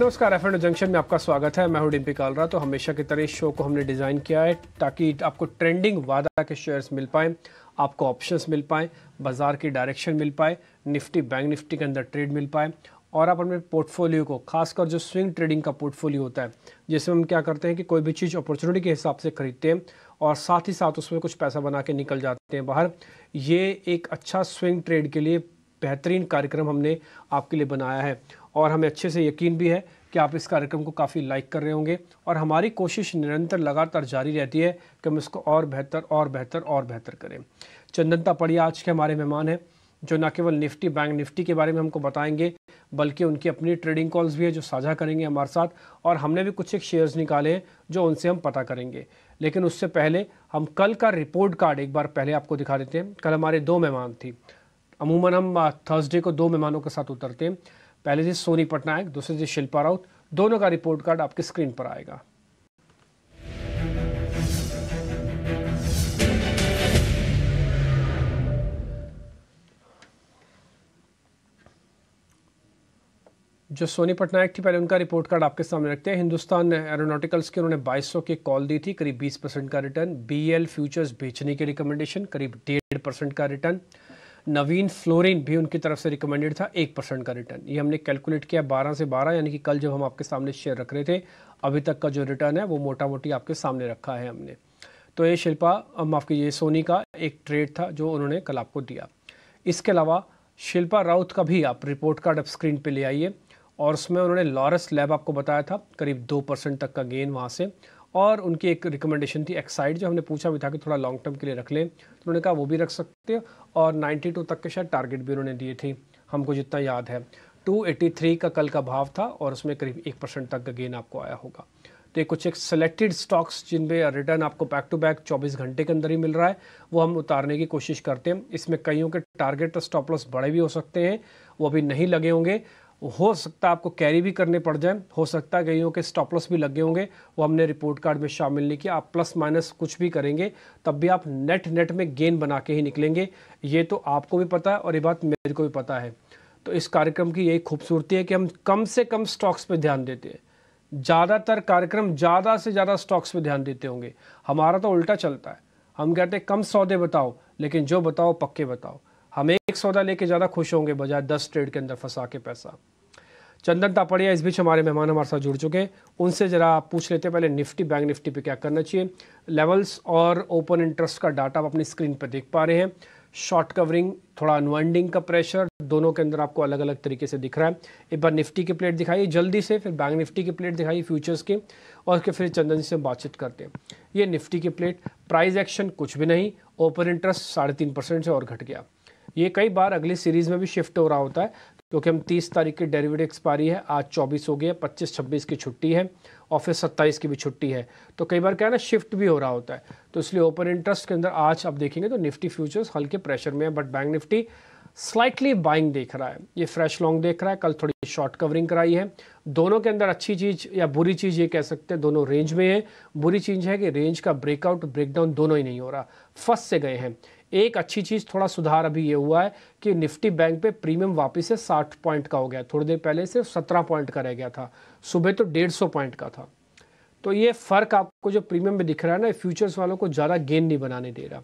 नमस्कार F junction में आपका स्वागत है मैं हूं डिम्पी कालरा तो हमेशा की तरह इस शो को हमने डिज़ाइन किया है ताकि आपको ट्रेंडिंग वादा के शेयर्स मिल पाएँ आपको ऑप्शंस मिल पाएँ बाजार की डायरेक्शन मिल पाए निफ्टी बैंक निफ्टी के अंदर ट्रेड मिल पाए और आप अपने पोर्टफोलियो को खासकर जो स्विंग ट्रेडिंग का पोर्टफोलियो होता है जिसमें हम क्या करते हैं कि कोई भी चीज़ अपॉर्चुनिटी के हिसाब से खरीदते हैं और साथ ही साथ उसमें कुछ पैसा बना के निकल जाते हैं बाहर ये एक अच्छा स्विंग ट्रेड के लिए बेहतरीन कार्यक्रम हमने आपके लिए बनाया है और हमें अच्छे से यकीन भी है कि आप इस कार्यक्रम को काफ़ी लाइक कर रहे होंगे और हमारी कोशिश निरंतर लगातार जारी रहती है कि हम इसको और बेहतर और बेहतर और बेहतर करें चंदन तापड़िया आज के हमारे मेहमान हैं जो न केवल निफ्टी बैंक निफ्टी के बारे में हमको बताएंगे बल्कि उनकी अपनी ट्रेडिंग कॉल्स भी है जो साझा करेंगे हमारे साथ और हमने भी कुछ एक शेयर्स निकाले हैं जो उनसे हम पता करेंगे लेकिन उससे पहले हम कल का रिपोर्ट कार्ड एक बार पहले आपको दिखा देते हैं कल हमारे दो मेहमान थी अमूमन हम थर्सडे को दो मेहमानों के साथ उतरते हैं पहले जी सोनी पटनायक दूसरे जी शिल्पा राउत दोनों का रिपोर्ट कार्ड आपकी स्क्रीन पर आएगा जो सोनी पटनायक थी पहले उनका रिपोर्ट कार्ड आपके सामने रखते हैं हिंदुस्तान एरोनॉटिकल्स की उन्होंने 2200 की कॉल दी थी करीब 20 परसेंट का रिटर्न बीएल फ्यूचर्स बेचने के रिकमेंडेशन करीब डेढ़ परसेंट का रिटर्न नवीन फ्लोरिन भी उनकी तरफ से रिकमेंडेड था एक परसेंट का रिटर्न ये हमने कैलकुलेट किया बारह से बारह यानी कि कल जब हम आपके सामने शेयर रख रहे थे अभी तक का जो रिटर्न है वो मोटा मोटी आपके सामने रखा है हमने तो ये शिल्पा माफ़ कीजिए ये सोनी का एक ट्रेड था जो उन्होंने कल आपको दिया इसके अलावा शिल्पा राउत का भी आप रिपोर्ट कार्ड अब स्क्रीन पर ले आइए और उसमें उन्होंने लॉरस लैब आपको बताया था करीब दो परसेंट तक का गेन वहाँ से और उनकी एक रिकमेंडेशन थी एक्साइड जो हमने पूछा भी था कि थोड़ा लॉन्ग टर्म के लिए रख लें तो उन्होंने कहा वो भी रख सकते हो और 92 तक के शायद टारगेट भी उन्होंने दिए थे हमको जितना याद है 283 का कल का भाव था और उसमें करीब एक परसेंट तक का गेन आपको आया होगा तो ये कुछ एक सेलेक्टेड स्टॉक्स जिन रिटर्न आपको बैक टू बैक 24 घंटे के अंदर ही मिल रहा है वो हम उतारने की कोशिश करते हैं इसमें कईयों के टारगेट स्टॉप लॉस बड़े भी हो सकते हैं वो अभी नहीं लगे होंगे हो सकता है आपको कैरी भी करने पड़ जाए हो सकता है कहीं के स्टॉप लॉस भी लगे होंगे वो हमने रिपोर्ट कार्ड में शामिल नहीं किया आप प्लस माइनस कुछ भी करेंगे तब भी आप नेट नेट में गेन बना के ही निकलेंगे ये तो आपको भी पता है और ये बात मेरे को भी पता है तो इस कार्यक्रम की यही खूबसूरती है कि हम कम से कम स्टॉक्स पर ध्यान देते हैं ज़्यादातर कार्यक्रम ज़्यादा से ज़्यादा स्टॉक्स पर ध्यान देते होंगे हमारा तो उल्टा चलता है हम कहते हैं कम सौदे बताओ लेकिन जो बताओ पक्के बताओ एक सौदा लेके ज़्यादा खुश होंगे बजाय दस ट्रेड के अंदर फंसा के पैसा चंदन तापड़िया इस बीच हमारे मेहमान हमारे साथ जुड़ चुके हैं उनसे ज़रा पूछ लेते हैं पहले निफ्टी बैंक निफ्टी पे क्या करना चाहिए लेवल्स और ओपन इंटरेस्ट का डाटा आप अपनी स्क्रीन पर देख पा रहे हैं शॉर्ट कवरिंग थोड़ा अनवाइंडिंग का प्रेशर दोनों के अंदर आपको अलग अलग तरीके से दिख रहा है एक बार निफ्टी की प्लेट दिखाइए जल्दी से फिर बैंक निफ्टी की प्लेट दिखाइए फ्यूचर्स के और उसके फिर चंदन से बातचीत करते हैं ये निफ्टी की प्लेट प्राइस एक्शन कुछ भी नहीं ओपन इंटरेस्ट साढ़े तीन परसेंट से और घट गया ये कई बार अगली सीरीज़ में भी शिफ्ट हो रहा होता है क्योंकि हम 30 तारीख की डेरिवेटिव एक्सपायरी है आज 24 हो गई है 25 26 की छुट्टी है और फिर 27 की भी छुट्टी है तो कई बार क्या है ना शिफ्ट भी हो रहा होता है तो इसलिए ओपन इंटरेस्ट के अंदर आज आप देखेंगे तो निफ्टी फ्यूचर्स हल्के प्रेशर में है but bank Nifty slightly buying देख रहा है ये फ्रेश लॉन्ग देख रहा है कल थोड़ी शॉर्ट कवरिंग कराई है दोनों के अंदर अच्छी चीज़ या बुरी चीज़ ये कह सकते हैं दोनों रेंज में है बुरी चीज़ है कि रेंज का ब्रेकआउट ब्रेकडाउन दोनों ही नहीं हो रहा फंस से गए हैं एक अच्छी चीज़ थोड़ा सुधार अभी ये हुआ है कि निफ्टी बैंक पे प्रीमियम वापस से 60 पॉइंट का हो गया थोड़ी देर पहले सिर्फ 17 पॉइंट का रह गया था सुबह तो 150 पॉइंट का था तो ये फ़र्क आपको जो प्रीमियम में दिख रहा है ना फ्यूचर्स वालों को ज़्यादा गेन नहीं बनाने दे रहा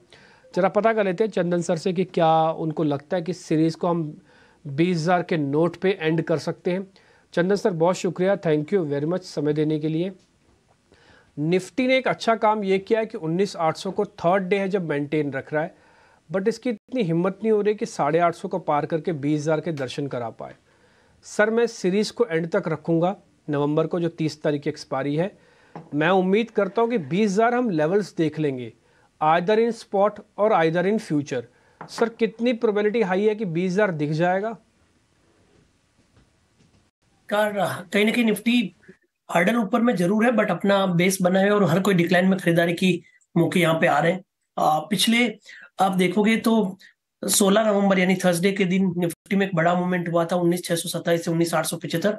जरा पता कर लेते हैं चंदन सर से कि क्या उनको लगता है कि सीरीज़ को हम बीस के नोट पर एंड कर सकते हैं चंदन सर बहुत शुक्रिया थैंक यू वेरी मच समय देने के लिए निफ्टी ने एक अच्छा काम ये किया है कि 19800 को थर्ड डे है जब मेंटेन रख रहा है बट इसकी इतनी हिम्मत नहीं हो रही कि साढ़े आठ सौ को पार करके बीस हज़ार के दर्शन करा पाए सर मैं सीरीज़ को एंड तक रखूँगा नवंबर को जो तीस तारीख एक्सपायरी है मैं उम्मीद करता हूँ कि बीस हज़ार हम लेवल्स देख लेंगे आइदर इन स्पॉट और आइदर इन फ्यूचर सर कितनी प्रोबेबिलिटी हाई है कि बीस हज़ार दिख जाएगा कहीं ना कहीं निफ्टी हर्डल ऊपर में जरूर है बट अपना बेस बना है और हर कोई डिक्लाइन में खरीदारी की मौके यहाँ पे आ रहे हैं पिछले आप देखोगे तो 16 नवंबर यानी थर्सडे के दिन निफ्टी में एक बड़ा मूवमेंट हुआ था उन्नीस छह सौ सत्ताईस से उन्नीस आठ सौ पिछहत्तर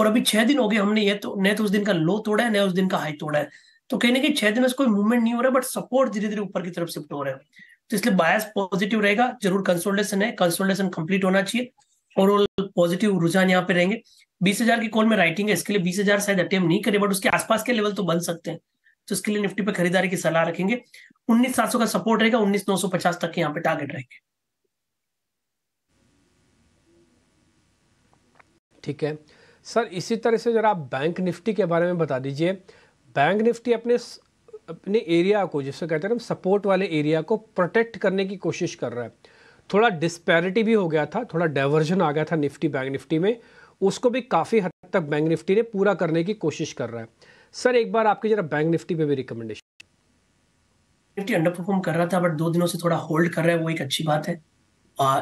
और अभी छह दिन हो गए हमने ये तो न तो उस दिन का लो तोड़ा है न उस दिन का हाई तोड़ा है तो कहने की छह दिन में कोई मूवमेंट नहीं हो रहा बट सपोर्ट धीरे धीरे ऊपर की तरफ शिफ्ट हो रहा है तो इसलिए बायस पॉजिटिव रहेगा जरूर कंसोल्टेशन है कंसोल्टेशन कंप्लीट होना चाहिए और पॉजिटिव रुझान यहाँ पे रहेंगे बीस हजार की कॉल में राइटिंग है इसके लिए बीस हजार शायद अटेम्प नहीं करे बट उसके आसपास के लेवल तो बन सकते हैं तो इसके लिए निफ्टी पे खरीदारी की सलाह रखेंगे उन्नीस सात सौ का सपोर्ट रहेगा उन्नीस नौ सौ पचास तक के यहाँ पे टारगेट रहेंगे ठीक है सर इसी तरह से जरा आप बैंक निफ्टी के बारे में बता दीजिए बैंक निफ्टी अपने अपने एरिया को जिसको कहते हैं हम सपोर्ट वाले एरिया को प्रोटेक्ट करने की कोशिश कर रहा है थोड़ा डिस्पैरिटी भी हो गया था थोड़ा डाइवर्जन आ गया था निफ्टी बैंक निफ्टी में उसको भी काफ़ी हद तक बैंक निफ्टी ने पूरा करने की कोशिश कर रहा है सर एक बार आपकी जरा बैंक निफ्टी पे भी रिकमेंडेशन निफ्टी अंडर परफॉर्म कर रहा था बट दो दिनों से थोड़ा होल्ड कर रहा है वो एक अच्छी बात है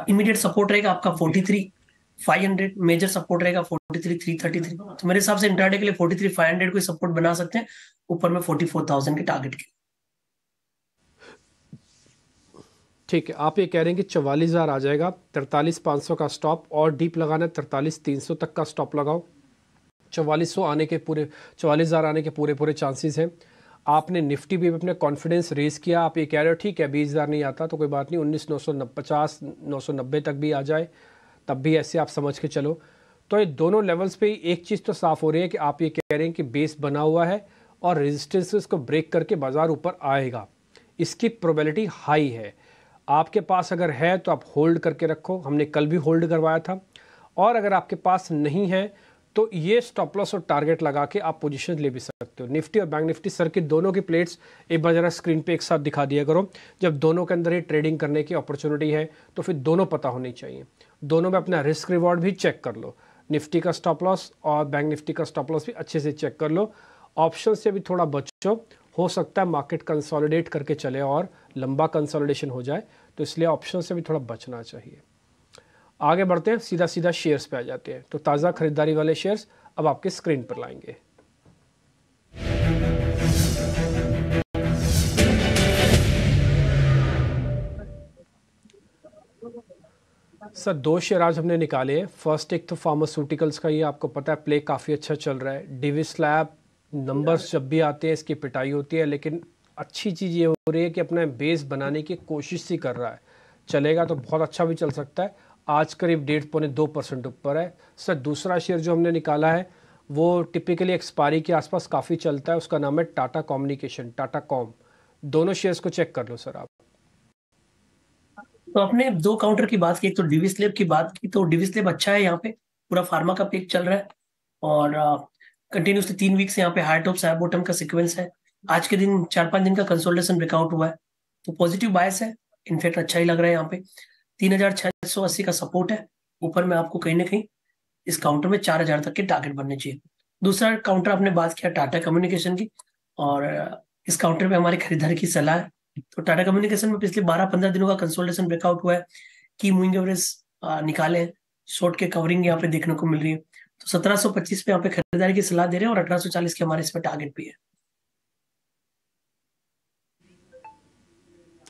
इमीडिएट सपोर्ट रहेगा आपका 43 500 मेजर सपोर्ट रहेगा 43 333 तो मेरे हिसाब से इंटरडे के लिए 43 500 कोई सपोर्ट बना सकते हैं ऊपर में 44000 के टारगेट के ठीक है आप ये कह रहे हैं कि चवालीस हज़ार आ जाएगा तरतालीस पांच सौ का स्टॉप और डीप लगाना है तरतालीस तीन सौ तक का स्टॉप लगाओ चवालीस आने के पूरे चवालीस हज़ार आने के पूरे पूरे चांसेस हैं आपने निफ्टी भी अपने कॉन्फिडेंस रेज किया आप ये कह रहे हो ठीक है बीस हज़ार नहीं आता तो कोई बात नहीं उन्नीस नौ सौ पचास नौ सौ नब्बे तक भी आ जाए तब भी ऐसे आप समझ के चलो तो ये दोनों लेवल्स पे एक चीज़ तो साफ हो रही है कि आप ये कह रहे हैं कि बेस बना हुआ है और रेजिस्टेंस को ब्रेक करके बाज़ार ऊपर आएगा इसकी प्रोबेबिलिटी हाई है आपके पास अगर है तो आप होल्ड करके रखो हमने कल भी होल्ड करवाया था और अगर आपके पास नहीं है तो ये स्टॉप लॉस और टारगेट लगा के आप पोजीशन ले भी सकते हो निफ्टी और बैंक निफ्टी सर की दोनों की प्लेट्स एक बार जरा स्क्रीन पे एक साथ दिखा दिया करो जब दोनों के अंदर ही ट्रेडिंग करने की अपॉर्चुनिटी है तो फिर दोनों पता होनी चाहिए दोनों में अपना रिस्क रिवॉर्ड भी चेक कर लो निफ्टी का स्टॉप लॉस और बैंक निफ्टी का स्टॉप लॉस भी अच्छे से चेक कर लो ऑप्शन से भी थोड़ा बचो हो सकता है मार्केट कंसोलिडेट करके चले और लंबा कंसोलिडेशन हो जाए तो इसलिए ऑप्शन से भी थोड़ा बचना चाहिए आगे बढ़ते हैं सीधा सीधा शेयर्स पे आ जाते हैं तो ताज़ा खरीदारी वाले शेयर्स अब आपके स्क्रीन पर लाएंगे सर दो शेयर आज हमने निकाले फर्स्ट एक तो फार्मास्यूटिकल्स का ये आपको पता है प्ले काफ़ी अच्छा चल रहा है डिवी स्लैब नंबर्स जब भी आते हैं इसकी पिटाई होती है लेकिन अच्छी चीज़ ये हो रही है कि अपना बेस बनाने की कोशिश ही कर रहा है चलेगा तो बहुत अच्छा भी चल सकता है आज करीब डेढ़ पौने दो परसेंट ऊपर है सर दूसरा शेयर जो हमने निकाला है वो टिपिकली एक्सपायरी के आसपास काफ़ी चलता है उसका नाम है टाटा कॉम्युनिकेशन टाटा कॉम दोनों शेयर्स को चेक कर लो सर आप तो आपने दो काउंटर की बात की तो डिविस की बात की तो डिविस अच्छा है यहाँ पे पूरा फार्मा का पेक चल रहा है और कंटिन्यूसली तीन वीक से यहाँ पे हाई टॉप हाई बॉटम का सिक्वेंस है आज के दिन चार पांच दिन का कंसोल्टेशन ब्रेकआउट हुआ है तो पॉजिटिव बायस है इनफेक्ट अच्छा ही लग रहा है यहाँ पे तीन हजार छह सौ अस्सी का सपोर्ट है ऊपर में आपको कहीं ना कहीं इस काउंटर में चार हजार तक के टारगेट बनने चाहिए दूसरा काउंटर आपने बात किया टाटा कम्युनिकेशन की और इस काउंटर पे हमारे खरीदार की सलाह है तो टाटा कम्युनिकेशन में पिछले बारह पंद्रह दिनों का कंसोल्टेशन ब्रेकआउट हुआ है की मूविंग एवरेज निकाले शॉर्ट के कवरिंग यहाँ पे देखने को मिल रही है तो सत्रह पे यहाँ पे खरीदारी की सलाह दे रहे हैं और अठारह के हमारे इस पे टारगेट भी है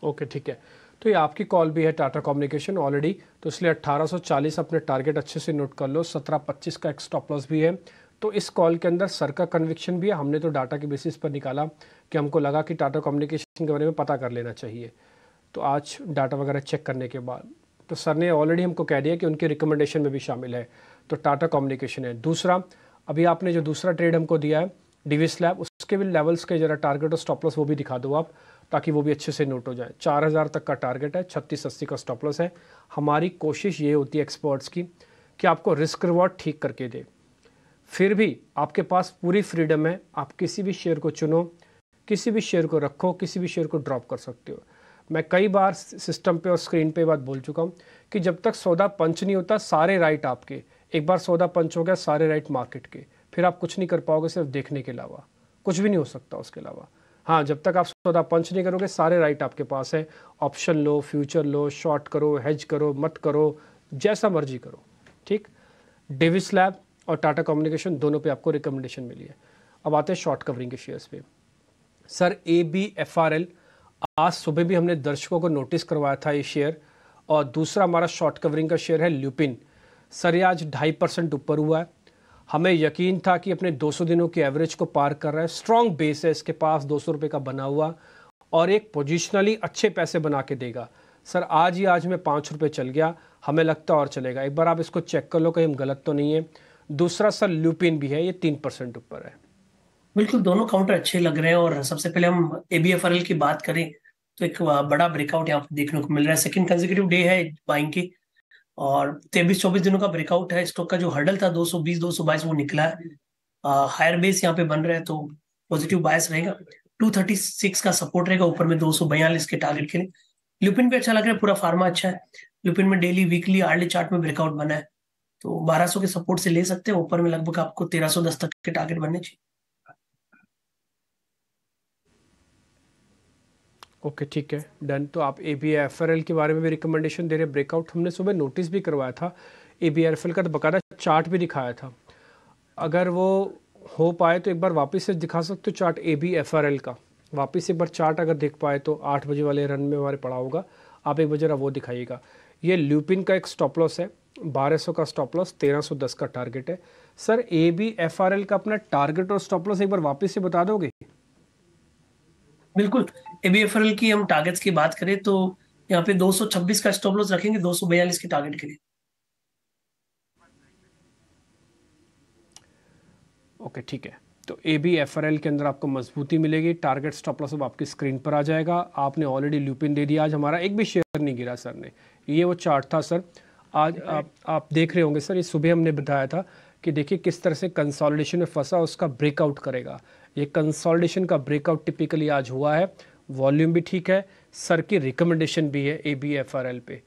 ओके okay, ठीक है तो ये आपकी कॉल भी है टाटा कम्युनिकेशन ऑलरेडी तो इसलिए 1840 अपने टारगेट अच्छे से नोट कर लो 1725 का एक स्टॉप लॉस भी है तो इस कॉल के अंदर सर का कन्विक्शन भी है हमने तो डाटा के बेसिस पर निकाला कि हमको लगा कि टाटा कम्युनिकेशन के बारे में पता कर लेना चाहिए तो आज डाटा वगैरह चेक करने के बाद तो सर ने ऑलरेडी हमको कह दिया कि उनके रिकमेंडेशन में भी शामिल है तो टाटा कम्युनिकेशन है दूसरा अभी आपने जो दूसरा ट्रेड हमको दिया है डिवी स्लैब उसके भी लेवल्स के जरा टारगेट और स्टॉप लॉस वो भी दिखा दो आप ताकि वो भी अच्छे से नोट हो जाए चार हज़ार तक का टारगेट है छत्तीस अस्सी का स्टॉपलस है हमारी कोशिश ये होती है एक्सपर्ट्स की कि आपको रिस्क रिवॉर्ड ठीक करके दे फिर भी आपके पास पूरी फ्रीडम है आप किसी भी शेयर को चुनो किसी भी शेयर को रखो किसी भी शेयर को ड्रॉप कर सकते हो मैं कई बार सिस्टम पे और स्क्रीन पे बात बोल चुका हूँ कि जब तक सौदा पंच नहीं होता सारे राइट आपके एक बार सौदा पंच हो गया सारे राइट मार्केट के फिर आप कुछ नहीं कर पाओगे सिर्फ देखने के अलावा कुछ भी नहीं हो सकता उसके अलावा हाँ जब तक आप सौदा पंच नहीं करोगे सारे राइट आपके पास है ऑप्शन लो फ्यूचर लो शॉर्ट करो हेज करो मत करो जैसा मर्जी करो ठीक डेविस लैब और टाटा कम्युनिकेशन दोनों पे आपको रिकमेंडेशन मिली है अब आते हैं शॉर्ट कवरिंग के शेयर्स पे sir A B F R L आज सुबह भी हमने दर्शकों को नोटिस करवाया था ये शेयर और दूसरा हमारा शॉर्ट कवरिंग का शेयर है ल्यूपिन सर ये आज ढाई परसेंट ऊपर हुआ है हमें यकीन था कि अपने 200 दिनों की एवरेज को पार कर रहा है स्ट्रॉन्ग बेस है इसके पास दो सौ का बना हुआ और एक पोजिशनली अच्छे पैसे बना के देगा सर आज ही आज में पाँच रुपये चल गया हमें लगता और चलेगा एक बार आप इसको चेक कर लो कहीं हम गलत तो नहीं है दूसरा सर ल्यूपिन भी है ये तीन परसेंट ऊपर है बिल्कुल दोनों काउंटर अच्छे लग रहे हैं और सबसे पहले हम A B F R L की बात करें तो एक बड़ा ब्रेकआउट यहाँ पर देखने को मिल रहा है सेकंड कंजिक्यूटिव डे है बाइंग की और तेबीस चौबीस दिनों का ब्रेकआउट है स्टॉक का जो हर्डल था 220 222 वो निकला है हायर बेस यहाँ पे बन रहा है तो पॉजिटिव बायस रहेगा 236 का सपोर्ट रहेगा ऊपर में दो के टारगेट के लिए लुपिन पे अच्छा लग रहा है पूरा फार्मा अच्छा है लुपिन में डेली वीकली आर्ली चार्ट में ब्रेकआउट बना है तो 1200 के सपोर्ट से ले सकते हैं ऊपर में लगभग आपको 1310 तक के टारगेट बनने चाहिए ओके ठीक है डन तो आप A B F R L के बारे में भी रिकमेंडेशन दे रहे ब्रेकआउट हमने सुबह नोटिस भी करवाया था ए बी एफ एल का तो बकायदा चार्ट भी दिखाया था अगर वो हो पाए तो एक बार वापस से दिखा सकते हो chart A B F R L का वापस एक बार चार्ट अगर देख पाए तो आठ बजे वाले रन में हमारे पड़ा होगा आप एक बजे वो दिखाइएगा ये ल्यूपिन का एक स्टॉप लॉस है बारह का स्टॉप लॉस तेरह का टारगेट है sir A B F R L का अपना टारगेट और स्टॉप लॉस एक बार वापस से बता दोगे बिल्कुल एबीएफएल की हम टारगेट्स की बात करें तो यहाँ पे 226 का स्टॉप लॉस रखेंगे 242 के टारगेट के लिए ओके ठीक है तो A B F R L के अंदर आपको मजबूती मिलेगी टारगेट स्टॉप लॉस अब आपकी स्क्रीन पर आ जाएगा आपने ऑलरेडी लूपिन दे दिया आज हमारा एक भी शेयर नहीं गिरा सर ने ये वो चार्ट था सर आज आप आप देख रहे होंगे सर ये सुबह हमने बताया था कि देखिए किस तरह से कंसोलिडेशन में फंसा उसका ब्रेकआउट करेगा ये कंसोलिडेशन का ब्रेकआउट टिपिकली आज हुआ है वॉल्यूम भी ठीक है सर की रिकमेंडेशन भी है A B F R L पे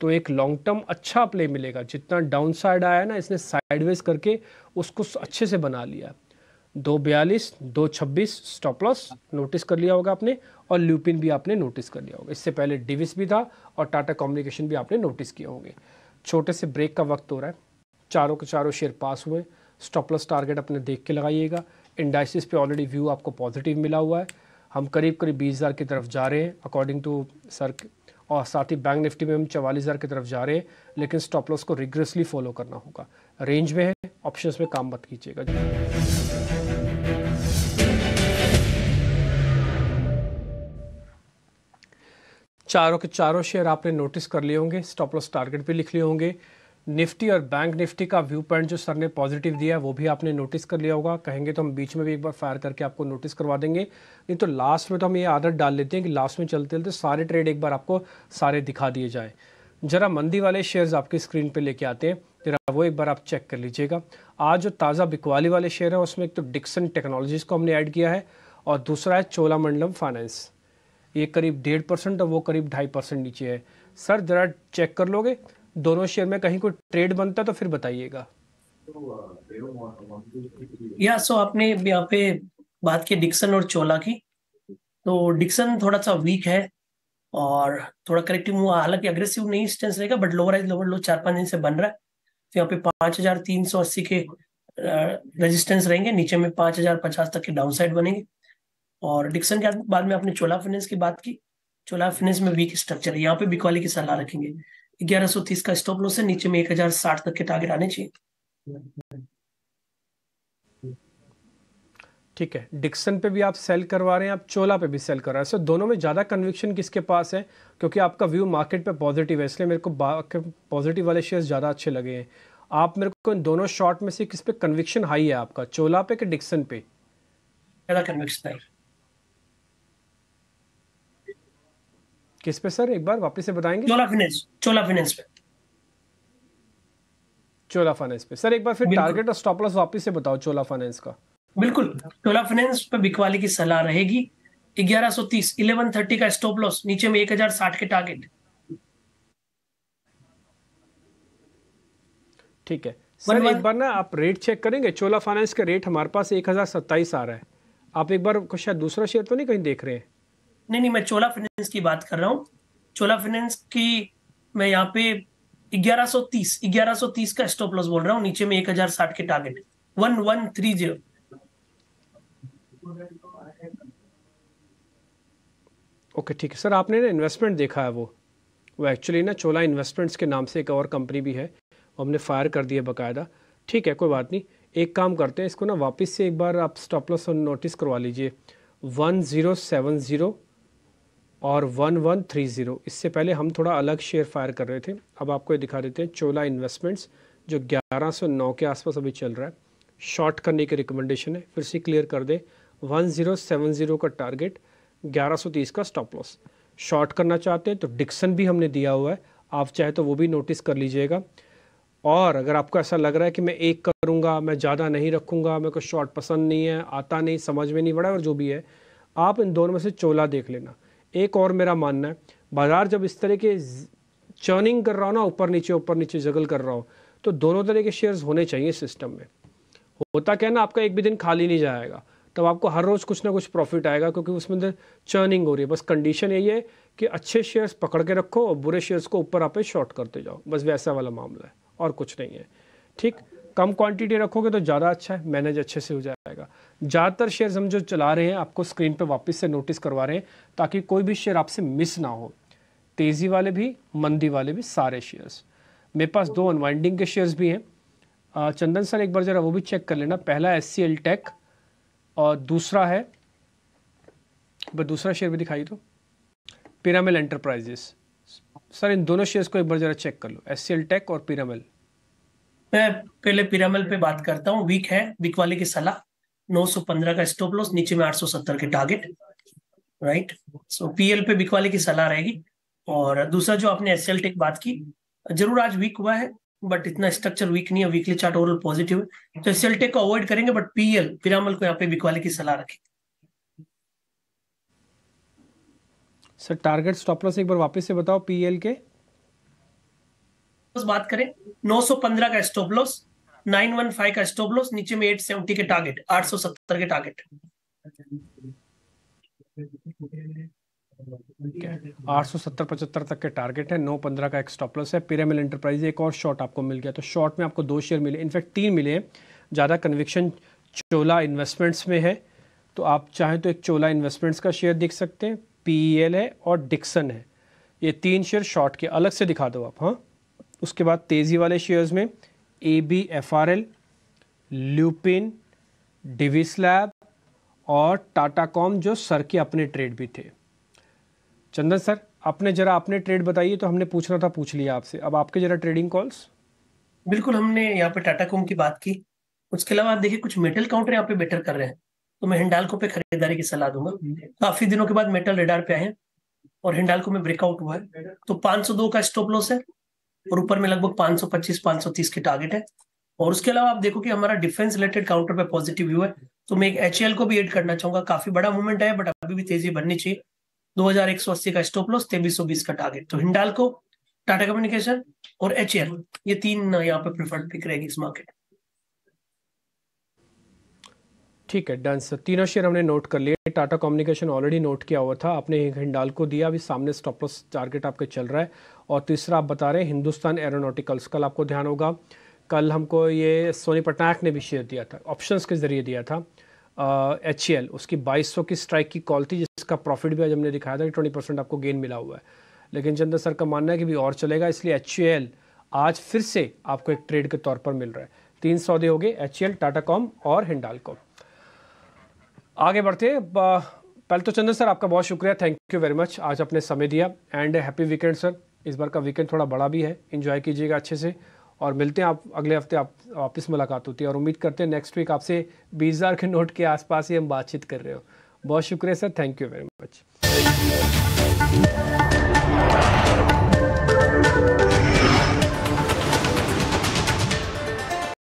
तो एक लॉन्ग टर्म अच्छा प्ले मिलेगा जितना डाउन साइड आया ना इसने साइडवेज करके उसको अच्छे से बना लिया दो बयालीस दो छब्बीस स्टॉप लॉस नोटिस कर लिया होगा आपने और ल्यूपिन भी आपने नोटिस कर लिया होगा इससे पहले डिविस भी था और टाटा कम्युनिकेशन भी आपने नोटिस किए होंगे छोटे से ब्रेक का वक्त हो रहा है चारों के चारों शेयर पास हुए स्टॉप लॉस टारगेट अपने देख के लगाइएगा इंडाइसिस पे ऑलरेडी व्यू आपको पॉजिटिव मिला हुआ है हम करीब करीब बीस हज़ार की तरफ जा रहे हैं अकॉर्डिंग टू सर और साथ ही बैंक निफ्टी में हम चवालीस हज़ार की तरफ जा रहे हैं लेकिन स्टॉप लॉस को रिग्रेसली फॉलो करना होगा रेंज में है ऑप्शंस में काम मत कीजिएगा चारों के चारों शेयर आपने नोटिस कर लिए होंगे स्टॉप लॉस टारगेट भी लिख लिए होंगे निफ्टी और बैंक निफ्टी का व्यू पॉइंट जो सर ने पॉजिटिव दिया है वो भी आपने नोटिस कर लिया होगा कहेंगे तो हम बीच में भी एक बार फायर करके आपको नोटिस करवा देंगे नहीं तो लास्ट में तो हम ये आदत डाल लेते हैं कि लास्ट में चलते चलते सारे ट्रेड एक बार आपको सारे दिखा दिए जाए जरा मंदी वाले शेयर्स आपकी स्क्रीन पर लेके आते हैं जरा वो एक बार आप चेक कर लीजिएगा आज जो ताज़ा बिकवाली वाले शेयर हैं उसमें एक तो डिक्सन टेक्नोलॉजीज़ को हमने ऐड किया है और दूसरा है चोलामंडलम फाइनेंस ये करीब डेढ़ परसेंट और वो करीब ढाई परसेंट नीचे है सर ज़रा चेक कर लोगे दोनों शेयर में कहीं कोई ट्रेड बनता तो फिर बताइएगा या सो आपने यहाँ पे बात की डिक्सन और चोला की तो डिक्सन थोड़ा सा वीक है और थोड़ा करेक्टिव मूव हालांकि अग्रेसिव नहीं स्टेंस रहेगा बट लोअर लोअर लो चार पांच दिन से बन रहा है तो यहाँ पे पांच हजार तीन सौ अस्सी के रेजिस्टेंस रहेंगे नीचे में पांच हजार पचास तक के डाउन साइड बनेंगे और डिक्सन के बाद में आपने चोला फाइनेंस की बात की चोला फाइनेंस में वीक स्ट्रक्चर है यहाँ पे बिकवाली की सलाह रखेंगे 1130 का स्टॉप लॉस है नीचे में 1060 तक के टारगेट आने चाहिए ठीक है डिक्सन पे भी आप सेल करवा रहे हैं आप चोला पे भी सेल कर रहे हैं सो दोनों में ज़्यादा कन्विक्शन किसके पास है क्योंकि आपका व्यू मार्केट पे पॉजिटिव है इसलिए मेरे को पॉजिटिव वाले शेयर्स ज़्यादा अच्छे लगे हैं आप मेरे को इन दोनों शॉर्ट में से किस पे कन्विक्शन हाई है आपका चोला पे कि डिक्सन पे ज़्यादा कन्विक्शन है किस पे सर एक बार वापस से बताएंगे चोला फाइनेंस चोला फाइनेंस पे चोला फाइनेंस पे सर एक बार फिर टारगेट और स्टॉप लॉस वापस से बताओ चोला फाइनेंस का बिल्कुल चोला फाइनेंस पे बिकवाली की सलाह रहेगी 1130 1130 का स्टॉप लॉस नीचे में 1060 के टारगेट ठीक है सर एक बार ना आप रेट चेक करेंगे चोला फाइनेंस का रेट हमारे पास एक हजार सत्ताईस आ रहा है आप एक बार शायद दूसरा शेयर तो नहीं कहीं देख रहे हैं नहीं नहीं मैं चोला फाइनेंस की बात कर रहा हूँ चोला फाइनेंस की मैं यहाँ पे 1130 1130 का स्टॉप लॉस बोल रहा हूँ नीचे में 1060 के टारगेट है जीरो ओके ठीक है सर आपने ना इन्वेस्टमेंट देखा है वो वो एक्चुअली ना चोला इन्वेस्टमेंट्स के नाम से एक और कंपनी भी है हमने फायर कर दिया बकायदा ठीक है कोई बात नहीं एक काम करते हैं इसको ना वापस से एक बार आप स्टॉप लॉस नोटिस करवा लीजिए वन ज़ीरो सेवन ज़ीरो और वन वन थ्री ज़ीरो इससे पहले हम थोड़ा अलग शेयर फायर कर रहे थे अब आपको ये दिखा देते हैं चोला इन्वेस्टमेंट्स जो ग्यारह सौ नौ के आसपास अभी चल रहा है शॉर्ट करने की रिकमेंडेशन है फिर से क्लियर कर दे वन ज़ीरो सेवन ज़ीरो का टारगेट ग्यारह सौ तीस का स्टॉप लॉस शॉर्ट करना चाहते हैं तो डिक्सन भी हमने दिया हुआ है आप चाहे तो वो भी नोटिस कर लीजिएगा और अगर आपको ऐसा लग रहा है कि मैं एक करूँगा मैं ज़्यादा नहीं रखूँगा मेरे को शॉर्ट पसंद नहीं है आता नहीं समझ में नहीं पड़ा और जो भी है आप इन दोनों में से चोला देख लेना एक और मेरा मानना है बाज़ार जब इस तरह के चर्निंग कर रहा हो ना ऊपर नीचे ऊपर नीचे जगल कर रहा हो तो दोनों तरह के शेयर्स होने चाहिए सिस्टम में होता क्या ना आपका एक भी दिन खाली नहीं जाएगा तब आपको हर रोज़ कुछ ना कुछ प्रॉफिट आएगा क्योंकि उसमें अंदर चर्निंग हो रही है बस कंडीशन यही है कि अच्छे शेयर्स पकड़ के रखो और बुरे शेयर्स को ऊपर आप शॉर्ट करते जाओ बस वैसा वाला मामला है और कुछ नहीं है ठीक कम क्वांटिटी रखोगे तो ज़्यादा अच्छा है मैनेज अच्छे से हो जाएगा ज़्यादातर शेयर्स हम जो चला रहे हैं आपको स्क्रीन पर वापस से नोटिस करवा रहे हैं ताकि कोई भी शेयर आपसे मिस ना हो तेज़ी वाले भी मंदी वाले भी सारे शेयर्स मेरे पास दो अनवाइंडिंग के शेयर्स भी हैं चंदन सर एक बार ज़रा वो भी चेक कर लेना पहला एस सी एल टेक और दूसरा है बस दूसरा शेयर भी दिखाई तो पिरामल एंटरप्राइजेस सर इन दोनों शेयर्स को एक बार ज़रा चेक कर लो एस सी एल टेक और पिरामल मैं पहले पिरामल पे बात करता हूँ वीक है वीक वाले की सलाह 915 का स्टॉप लॉस नीचे में 870 के टारगेट राइट सो पीएल पे बिकवाले की सलाह रहेगी और दूसरा जो आपने एस टेक बात की जरूर आज वीक हुआ है बट इतना स्ट्रक्चर वीक नहीं है वीकली चार्ट ओवरऑल पॉजिटिव है तो एस टेक को अवॉइड करेंगे बट पीएल पिरामल को यहाँ पे बिकवाले की सलाह रखेंगे सर टारगेट स्टॉप लॉस एक बार वापस से बताओ पीएल के बात करें 915 का स्टॉप लॉस 915 का स्टॉप लॉस नीचे में 870 के टारगेट 870 के टारगेट आठ सौ सत्तर पचहत्तर तक के टारगेट है नौ पंद्रह का एक स्टॉप लॉस है पिरामिल एंटरप्राइज एक और शॉर्ट आपको मिल गया तो शॉर्ट में आपको दो शेयर मिले इनफैक्ट तीन मिले ज़्यादा कन्विक्शन चोला इन्वेस्टमेंट्स में है तो आप चाहें तो एक चोला इन्वेस्टमेंट्स का शेयर देख सकते हैं पी e है और डिक्सन है ये तीन शेयर शॉर्ट के अलग से दिखा दो आप हाँ उसके बाद तेज़ी वाले शेयर्स में A B F R L Lupin lab और टाटा कॉम जो सर के अपने ट्रेड भी थे चंदन सर आपने जरा अपने ट्रेड बताइए तो हमने पूछना था पूछ लिया आपसे अब आपके जरा ट्रेडिंग कॉल्स बिल्कुल हमने यहाँ पे टाटा कॉम की बात की उसके अलावा आप देखिए कुछ मेटल काउंटर यहाँ पे बेटर कर रहे हैं तो मैं हिंडालको पे खरीदारी की सलाह दूंगा काफी दिनों के बाद मेटल रेडार पे आए हैं और हिंडालको में ब्रेकआउट हुआ है तो 502 का स्टॉप लॉस है और ऊपर में लगभग 525 530 के टारगेट है और उसके अलावा आप देखो कि हमारा डिफेंस रिलेटेड काउंटर पे पॉजिटिव व्यू है तो मैं एच को भी एड करना चाहूंगा काफी बड़ा मूवमेंट है बट अभी भी तेजी बननी चाहिए अस्सी का स्टॉप लॉस बीस का टारगेट तो हिंडाल को टाटा कम्युनिकेशन और एच ये तीन यहाँ पे प्रिफर्ड पिक रहेगी इस मार्केट ठीक है डन सर तीनों शेयर हमने नोट कर लिए टाटा कम्युनिकेशन ऑलरेडी नोट किया हुआ था आपने हिंडाल को दिया अभी सामने स्टॉपलस टारगेट आपके चल रहा है और तीसरा आप बता रहे हैं हिंदुस्तान एरोनोटिकल्स कल आपको ध्यान होगा कल हमको ये सोनी पटनायक ने भी शेयर दिया था ऑप्शंस के ज़रिए दिया था एच uh, e उसकी 2200 की स्ट्राइक की कॉल थी जिसका प्रॉफिट भी आज हमने दिखाया था कि 20 परसेंट आपको गेन मिला हुआ है लेकिन चंद्र सर का मानना है कि भी और चलेगा इसलिए एच e आज फिर से आपको एक ट्रेड के तौर पर मिल रहा है तीन सौदे हो गए एच टाटा कॉम और हिंडाल कॉम आगे बढ़ते पहले तो चंदन सर आपका बहुत शुक्रिया थैंक यू वेरी मच आज आपने समय दिया एंड हैप्पी वीकेंड सर इस बार का वीकेंड थोड़ा बड़ा भी है इन्जॉय कीजिएगा अच्छे से और मिलते हैं आप अगले हफ्ते आप वापस मुलाकात होती है और उम्मीद करते हैं नेक्स्ट वीक आपसे बीस हज़ार के नोट के आसपास ही हम बातचीत कर रहे हो बहुत शुक्रिया sir thank you very much